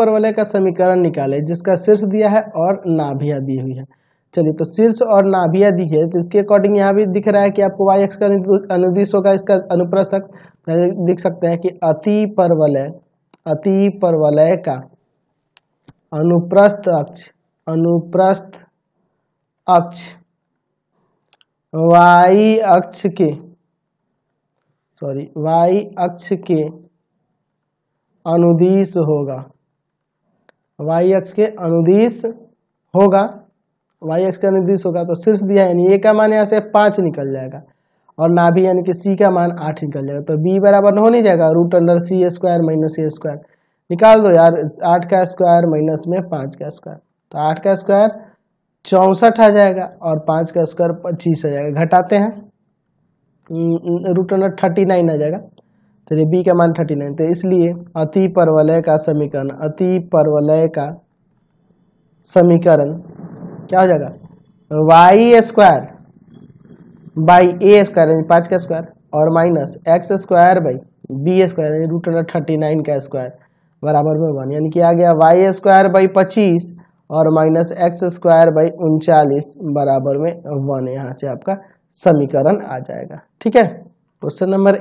ऊपर वाले का समीकरण निकाले जिसका शीर्ष दिया है और नाभिया दी हुई है चलिए तो शीर्ष और नाभिया दी है तो इसके अकॉर्डिंग यहाँ भी दिख रहा है कि आपको वाई एक्स का अनुदिश होगा इसका अनुप्रसक दिख सकते हैं कि अति परवलय अति परवलय का अनुप्रस्थ अक्ष अनुप्रस्थ अक्ष वाई अक्ष के सॉरी वाई अक्ष के अनुदिश होगा वाई एक्स के अनुदिश होगा वाई एक्स के अनुदिश होगा तो शीर्ष दिया यानी ए का मान यहाँ से पाँच निकल जाएगा और नाभि यानी कि सी का मान आठ निकल जाएगा तो बी बराबर हो नहीं जाएगा root under C square minus A square निकाल दो यार आठ का स्क्वायर माइनस में पाँच का स्क्वायर तो आठ का स्क्वायर चौंसठ आ जाएगा और पाँच का स्क्वायर पच्चीस आ जाएगा घटाते हैं रूट अंडर थर्टी नाइन आ जाएगा चलिए तो बी का मान थर्टी नाइन तो इसलिए अति परवलय का समीकरण अति परवलय का समीकरण क्या हो जाएगा Y square by A square यानी पाँच का स्क्वायर और minus X square by B square यानी रूट अंडर थर्टी नाइन का स्क्वायर बराबर में वन यानी कि आ गया वाई स्क्वायर बाई पच्चीस और माइनस एक्स स्क्वायर बाई उनचालीस बराबर में वन यहाँ से आपका समीकरण आ जाएगा ठीक है क्वेश्चन नंबर